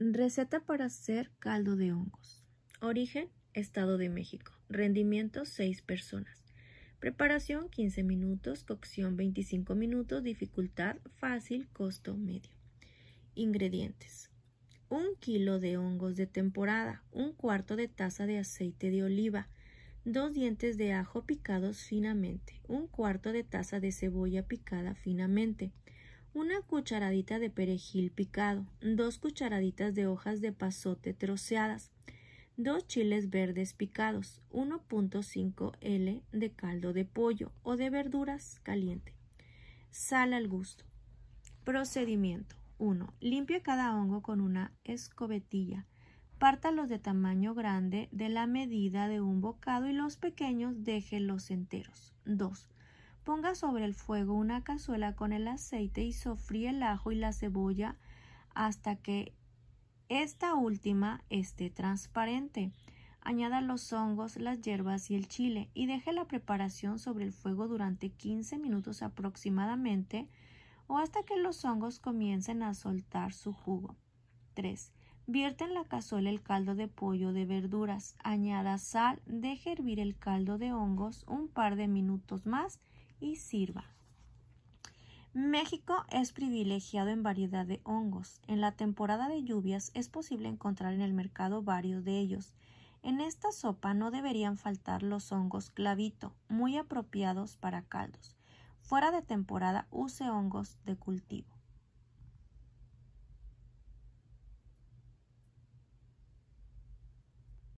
Receta para hacer caldo de hongos. Origen, Estado de México. Rendimiento, 6 personas. Preparación, 15 minutos. Cocción, 25 minutos. Dificultad, fácil. Costo, medio. Ingredientes. 1 kilo de hongos de temporada, un cuarto de taza de aceite de oliva, dos dientes de ajo picados finamente, un cuarto de taza de cebolla picada finamente, una cucharadita de perejil picado, dos cucharaditas de hojas de pasote troceadas, dos chiles verdes picados, 1.5 L de caldo de pollo o de verduras caliente. Sal al gusto. Procedimiento 1. Limpia cada hongo con una escobetilla. Pártalos de tamaño grande de la medida de un bocado y los pequeños déjelos enteros. 2. Ponga sobre el fuego una cazuela con el aceite y sofríe el ajo y la cebolla hasta que esta última esté transparente. Añada los hongos, las hierbas y el chile y deje la preparación sobre el fuego durante 15 minutos aproximadamente o hasta que los hongos comiencen a soltar su jugo. 3. Vierte en la cazuela el caldo de pollo de verduras, añada sal, deje hervir el caldo de hongos un par de minutos más y sirva. México es privilegiado en variedad de hongos. En la temporada de lluvias es posible encontrar en el mercado varios de ellos. En esta sopa no deberían faltar los hongos clavito, muy apropiados para caldos. Fuera de temporada use hongos de cultivo.